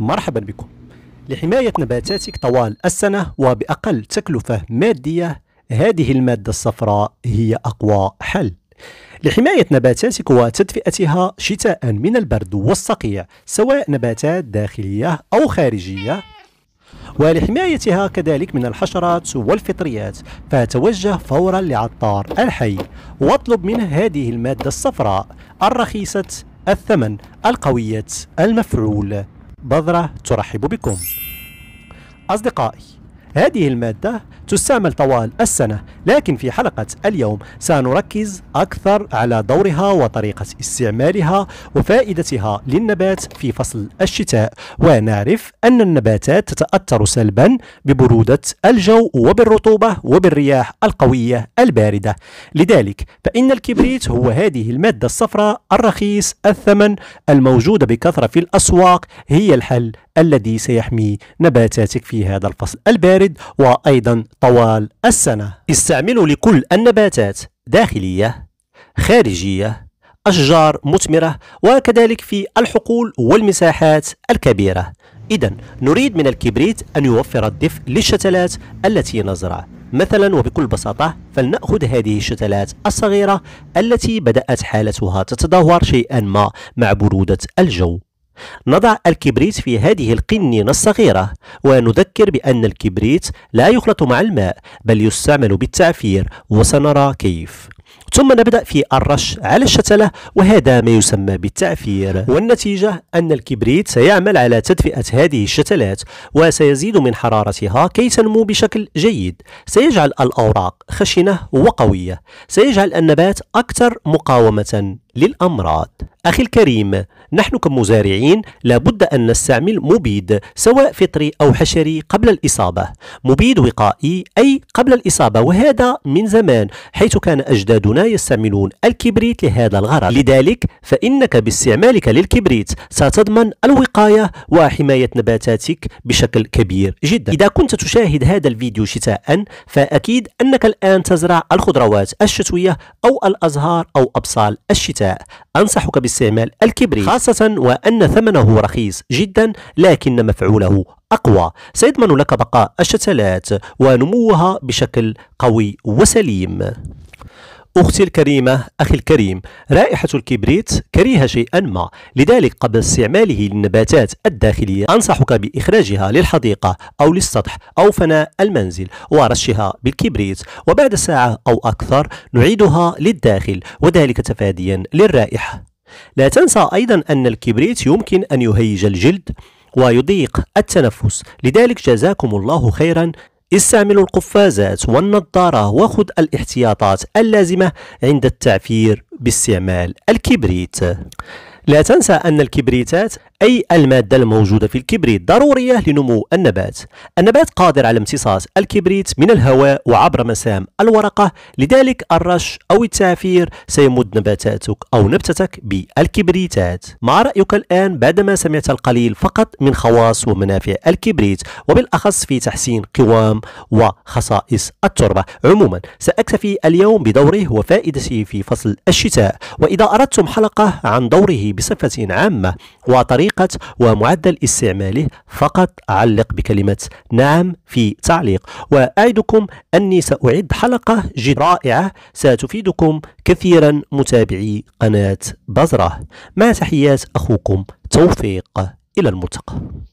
مرحبا بكم لحماية نباتاتك طوال السنة وبأقل تكلفة مادية هذه المادة الصفراء هي أقوى حل لحماية نباتاتك وتدفئتها شتاء من البرد والصقيع سواء نباتات داخلية أو خارجية ولحمايتها كذلك من الحشرات والفطريات فتوجه فورا لعطار الحي واطلب منه هذه المادة الصفراء الرخيصة الثمن القوية المفعول بذرة ترحب بكم أصدقائي هذه المادة تستعمل طوال السنة لكن في حلقة اليوم سنركز أكثر على دورها وطريقة استعمالها وفائدتها للنبات في فصل الشتاء ونعرف أن النباتات تتأثر سلبا ببرودة الجو وبالرطوبة وبالرياح القوية الباردة لذلك فإن الكبريت هو هذه المادة الصفراء الرخيص الثمن الموجودة بكثرة في الأسواق هي الحل الذي سيحمي نباتاتك في هذا الفصل البارد وأيضا طوال السنة استعملوا لكل النباتات داخلية خارجية أشجار مثمرة وكذلك في الحقول والمساحات الكبيرة إذا نريد من الكبريت أن يوفر الدفء للشتلات التي نزرع مثلا وبكل بساطة فلنأخذ هذه الشتلات الصغيرة التي بدأت حالتها تتدهور شيئا ما مع برودة الجو نضع الكبريت في هذه القنينة الصغيرة ونذكر بأن الكبريت لا يخلط مع الماء بل يستعمل بالتعفير وسنرى كيف ثم نبدأ في الرش على الشتلة وهذا ما يسمى بالتعفير والنتيجة أن الكبريت سيعمل على تدفئة هذه الشتلات وسيزيد من حرارتها كي تنمو بشكل جيد سيجعل الأوراق خشنة وقوية سيجعل النبات أكثر مقاومة للأمراض أخي الكريم نحن كمزارعين لابد أن نستعمل مبيد سواء فطري أو حشري قبل الإصابة مبيد وقائي أي قبل الإصابة وهذا من زمان حيث كان أجدادنا يستعملون الكبريت لهذا الغرض لذلك فإنك باستعمالك للكبريت ستضمن الوقاية وحماية نباتاتك بشكل كبير جدا إذا كنت تشاهد هذا الفيديو شتاء فأكيد أنك الآن تزرع الخضروات الشتوية أو الأزهار أو أبصال الشتاء أنصحك باستعمال الكبريت خاصة وأن ثمنه رخيص جدا لكن مفعوله أقوى سيضمن لك بقاء الشتلات ونموها بشكل قوي وسليم أختي الكريمة أخي الكريم رائحة الكبريت كريهة شيئا ما لذلك قبل استعماله للنباتات الداخلية أنصحك بإخراجها للحديقة أو للسطح أو فناء المنزل ورشها بالكبريت وبعد ساعة أو أكثر نعيدها للداخل وذلك تفاديا للرائحة لا تنسى أيضا أن الكبريت يمكن أن يهيج الجلد ويضيق التنفس لذلك جزاكم الله خيرا استعمل القفازات والنظارة وخذ الاحتياطات اللازمة عند التعفير باستعمال الكبريت لا تنسى أن الكبريتات أي المادة الموجودة في الكبريت ضرورية لنمو النبات النبات قادر على امتصاص الكبريت من الهواء وعبر مسام الورقة لذلك الرش أو التعفير سيمد نباتاتك أو نبتتك بالكبريتات ما رأيك الآن بعدما سمعت القليل فقط من خواص ومنافع الكبريت وبالأخص في تحسين قوام وخصائص التربة عموما سأكتفي اليوم بدوره وفائدته في فصل الشتاء وإذا أردتم حلقة عن دوره بصفة عامة وطريقة طريقة ومعدل استعماله فقط علق بكلمة نعم في تعليق وأعدكم أني سأعد حلقة جد رائعة ستفيدكم كثيرا متابعي قناة بزرة مع تحيات أخوكم توفيق إلى الملتقى